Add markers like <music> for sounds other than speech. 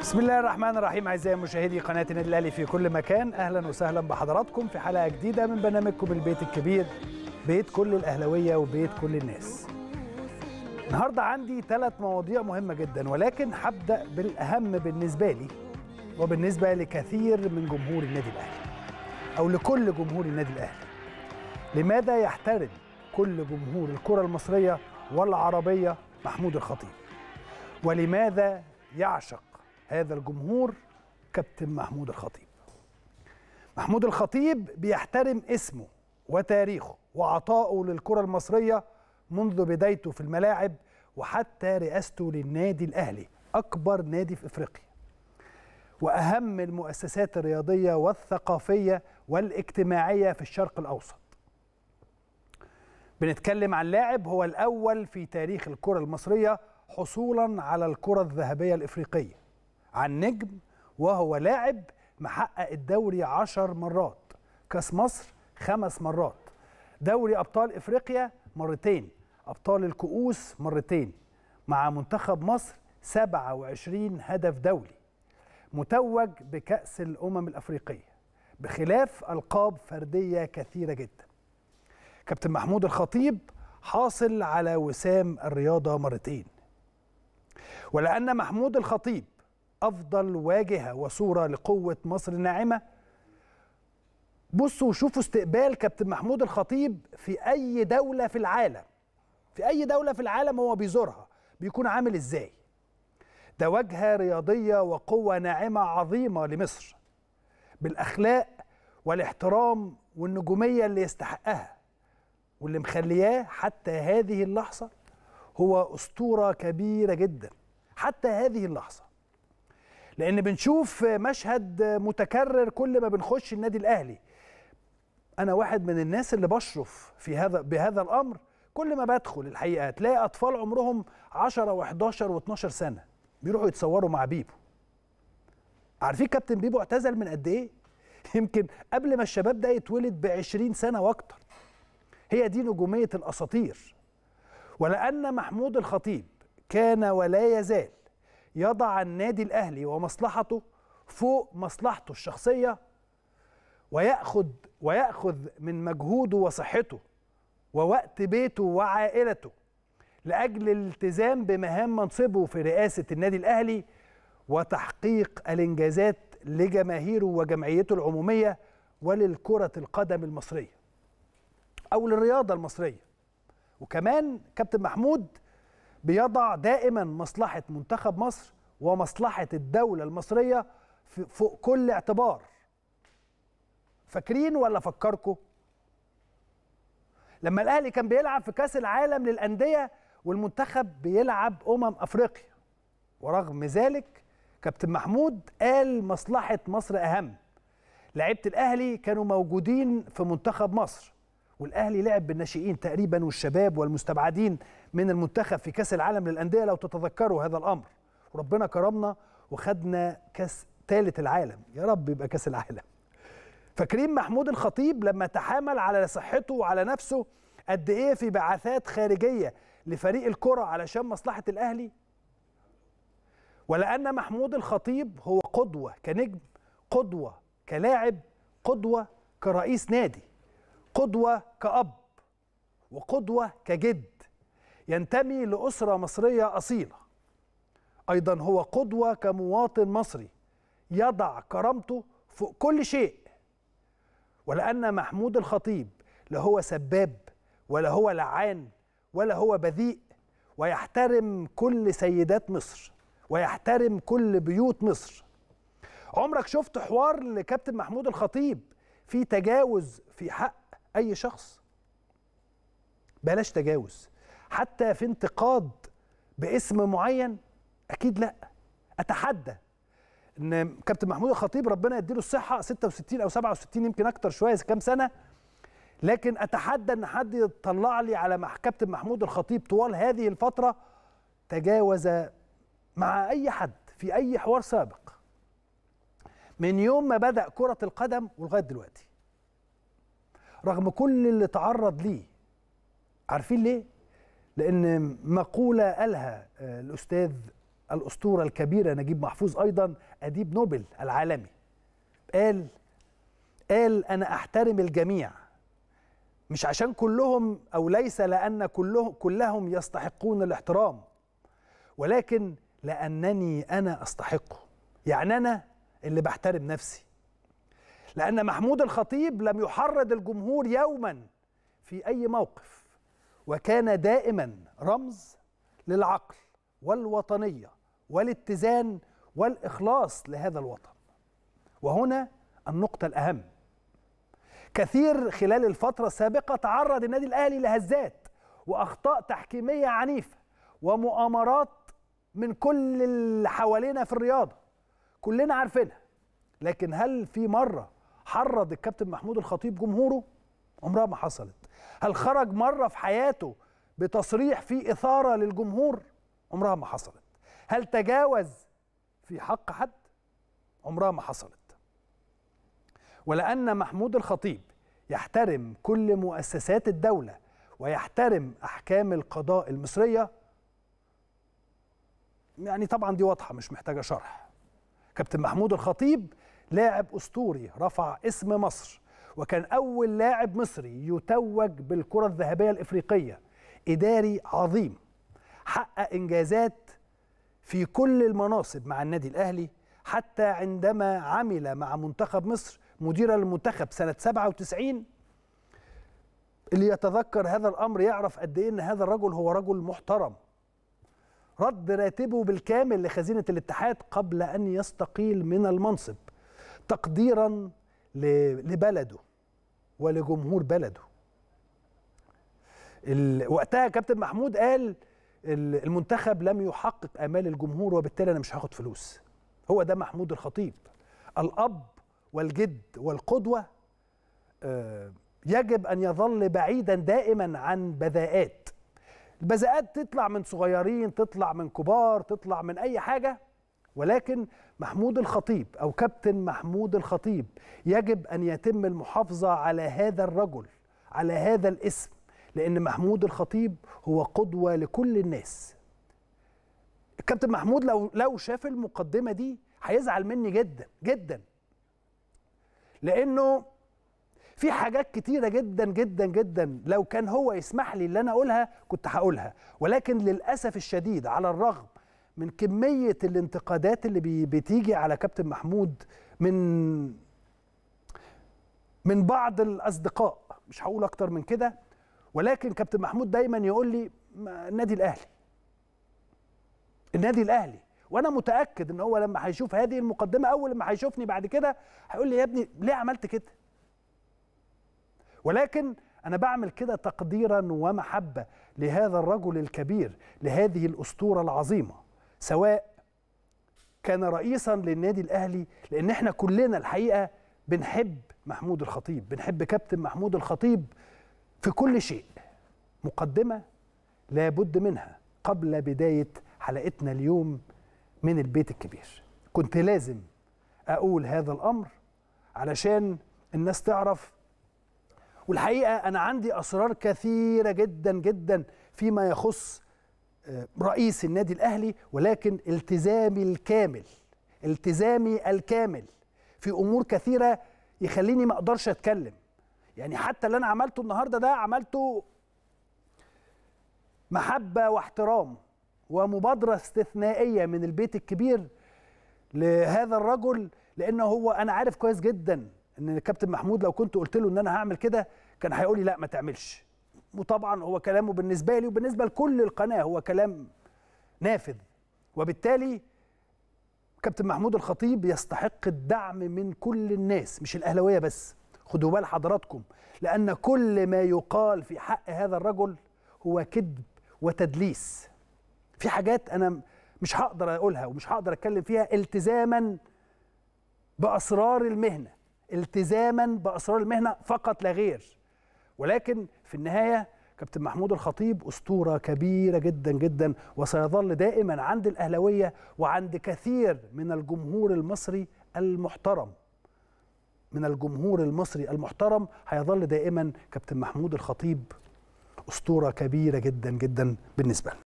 بسم الله الرحمن الرحيم اعزائي مشاهدي قناه النادي الاهلي في كل مكان اهلا وسهلا بحضراتكم في حلقه جديده من برنامجكم البيت الكبير بيت كل الاهلاويه وبيت كل الناس. النهارده عندي ثلاث مواضيع مهمه جدا ولكن هبدا بالاهم بالنسبه لي وبالنسبه لكثير من جمهور النادي الاهلي او لكل جمهور النادي الاهلي. لماذا يحترم كل جمهور الكره المصريه والعربيه محمود الخطيب؟ ولماذا يعشق هذا الجمهور كابتن محمود الخطيب محمود الخطيب بيحترم اسمه وتاريخه وعطائه للكرة المصرية منذ بدايته في الملاعب وحتى رئاسته للنادي الأهلي أكبر نادي في إفريقيا وأهم المؤسسات الرياضية والثقافية والاجتماعية في الشرق الأوسط بنتكلم عن لاعب هو الأول في تاريخ الكرة المصرية حصولا على الكرة الذهبية الإفريقية عن نجم وهو لاعب محقق الدوري عشر مرات كاس مصر خمس مرات دوري أبطال إفريقيا مرتين أبطال الكؤوس مرتين مع منتخب مصر 27 هدف دولي متوج بكأس الأمم الأفريقية بخلاف ألقاب فردية كثيرة جدا كابتن محمود الخطيب حاصل على وسام الرياضة مرتين ولأن محمود الخطيب افضل واجهه وصوره لقوه مصر الناعمه بصوا وشوفوا استقبال كابتن محمود الخطيب في اي دوله في العالم في اي دوله في العالم هو بيزورها بيكون عامل ازاي ده واجهه رياضيه وقوه ناعمه عظيمه لمصر بالاخلاق والاحترام والنجوميه اللي يستحقها واللي مخلياه حتى هذه اللحظه هو اسطوره كبيره جدا حتى هذه اللحظه لان بنشوف مشهد متكرر كل ما بنخش النادي الاهلي انا واحد من الناس اللي بشرف في هذا بهذا الامر كل ما بدخل الحقيقه تلاقي اطفال عمرهم 10 و11 و12 سنه بيروحوا يتصوروا مع بيبو عارفين كابتن بيبو اعتزل من قد ايه <laughs> يمكن قبل ما الشباب ده يتولد ب 20 سنه واكتر هي دي نجوميه الاساطير ولان محمود الخطيب كان ولا يزال يضع النادي الاهلي ومصلحته فوق مصلحته الشخصيه وياخذ وياخذ من مجهوده وصحته ووقت بيته وعائلته لاجل الالتزام بمهام منصبه في رئاسه النادي الاهلي وتحقيق الانجازات لجماهيره وجمعيته العموميه وللكره القدم المصريه او للرياضه المصريه وكمان كابتن محمود بيضع دائما مصلحة منتخب مصر ومصلحة الدولة المصرية فوق كل اعتبار فاكرين ولا فكركم لما الاهلي كان بيلعب في كاس العالم للانديه والمنتخب بيلعب امم افريقيا ورغم ذلك كابتن محمود قال مصلحه مصر اهم لعيبه الاهلي كانوا موجودين في منتخب مصر والاهلي لعب بالناشئين تقريبا والشباب والمستبعدين من المنتخب في كاس العالم للانديه لو تتذكروا هذا الامر وربنا كرمنا وخدنا كاس ثالث العالم يا رب يبقى كاس العالم فكريم محمود الخطيب لما تحامل على صحته وعلى نفسه قد ايه في بعثات خارجيه لفريق الكره علشان مصلحه الاهلي ولان محمود الخطيب هو قدوه كنجم قدوه كلاعب قدوه كرئيس نادي قدوة كأب وقدوة كجد ينتمي لأسرة مصرية أصيلة أيضا هو قدوة كمواطن مصري يضع كرامته فوق كل شيء ولأن محمود الخطيب لا هو سباب ولا هو لعان ولا هو بذيء ويحترم كل سيدات مصر ويحترم كل بيوت مصر عمرك شفت حوار لكابتن محمود الخطيب في تجاوز في حق اي شخص بلاش تجاوز حتى في انتقاد باسم معين اكيد لا اتحدى ان كابتن محمود الخطيب ربنا يديله الصحه 66 او 67 يمكن اكتر شويه كام سنه لكن اتحدى ان حد يطلع لي على كابتن محمود الخطيب طوال هذه الفتره تجاوز مع اي حد في اي حوار سابق من يوم ما بدا كره القدم ولغايه دلوقتي رغم كل اللي تعرض ليه عارفين ليه لان مقوله قالها آه، الاستاذ الاسطوره الكبيره نجيب محفوظ ايضا اديب نوبل العالمي قال قال انا احترم الجميع مش عشان كلهم او ليس لان كلهم كلهم يستحقون الاحترام ولكن لانني انا استحقه يعني انا اللي بحترم نفسي لأن محمود الخطيب لم يحرض الجمهور يوما في أي موقف وكان دائما رمز للعقل والوطنية والاتزان والإخلاص لهذا الوطن وهنا النقطة الأهم كثير خلال الفترة السابقة تعرض النادي الأهلي لهزات وأخطاء تحكيمية عنيفة ومؤامرات من كل اللي حوالينا في الرياضة كلنا عارفينها لكن هل في مرة حرض الكابتن محمود الخطيب جمهوره عمرها ما حصلت هل خرج مره في حياته بتصريح فيه اثاره للجمهور عمرها ما حصلت هل تجاوز في حق حد عمرها ما حصلت ولان محمود الخطيب يحترم كل مؤسسات الدوله ويحترم احكام القضاء المصريه يعني طبعا دي واضحه مش محتاجه شرح كابتن محمود الخطيب لاعب أسطوري رفع اسم مصر وكان أول لاعب مصري يتوج بالكرة الذهبية الإفريقية إداري عظيم حقق إنجازات في كل المناصب مع النادي الأهلي حتى عندما عمل مع منتخب مصر مدير المنتخب سنة 97 اللي يتذكر هذا الأمر يعرف قد إيه إن هذا الرجل هو رجل محترم رد راتبه بالكامل لخزينة الاتحاد قبل أن يستقيل من المنصب تقديرا لبلده ولجمهور بلده وقتها كابتن محمود قال المنتخب لم يحقق امال الجمهور وبالتالي انا مش هاخد فلوس هو ده محمود الخطيب الاب والجد والقدوه آه، يجب ان يظل بعيدا دائما عن بذاءات البذاءات تطلع من صغيرين تطلع من كبار تطلع من اي حاجه ولكن محمود الخطيب او كابتن محمود الخطيب يجب ان يتم المحافظه على هذا الرجل على هذا الاسم لان محمود الخطيب هو قدوه لكل الناس الكابتن محمود لو لو شاف المقدمه دي هيزعل مني جدا جدا لانه في حاجات كتيره جدا جدا جدا لو كان هو يسمح لي ان انا اقولها كنت هقولها ولكن للاسف الشديد على الرغم من كميه الانتقادات اللي بتيجي على كابتن محمود من من بعض الاصدقاء مش هقول اكتر من كده ولكن كابتن محمود دايما يقول لي النادي الاهلي النادي الاهلي وانا متاكد ان هو لما هيشوف هذه المقدمه اول لما هيشوفني بعد كده هيقول لي يا ابني ليه عملت كده ولكن انا بعمل كده تقديرا ومحبه لهذا الرجل الكبير لهذه الاسطوره العظيمه سواء كان رئيسا للنادي الاهلي لان احنا كلنا الحقيقه بنحب محمود الخطيب بنحب كابتن محمود الخطيب في كل شيء مقدمه لابد منها قبل بدايه حلقتنا اليوم من البيت الكبير كنت لازم اقول هذا الامر علشان الناس تعرف والحقيقه انا عندي اسرار كثيره جدا جدا فيما يخص رئيس النادي الاهلي ولكن التزامي الكامل التزامي الكامل في امور كثيره يخليني ما اقدرش اتكلم يعني حتى اللي انا عملته النهارده ده عملته محبه واحترام ومبادره استثنائيه من البيت الكبير لهذا الرجل لانه هو انا عارف كويس جدا ان الكابتن محمود لو كنت قلت له ان انا هعمل كده كان هيقول لي لا ما تعملش وطبعا هو كلامه بالنسبه لي وبالنسبه لكل القناه هو كلام نافذ وبالتالي كابتن محمود الخطيب يستحق الدعم من كل الناس مش الاهلاويه بس خدوا بال حضراتكم لان كل ما يقال في حق هذا الرجل هو كذب وتدليس في حاجات انا مش هقدر اقولها ومش هقدر اتكلم فيها التزاما باسرار المهنه التزاما باسرار المهنه فقط لا غير ولكن في النهايه كابتن محمود الخطيب اسطوره كبيره جدا جدا وسيظل دائما عند الاهلاويه وعند كثير من الجمهور المصري المحترم من الجمهور المصري المحترم هيظل دائما كابتن محمود الخطيب اسطوره كبيره جدا جدا بالنسبه لنا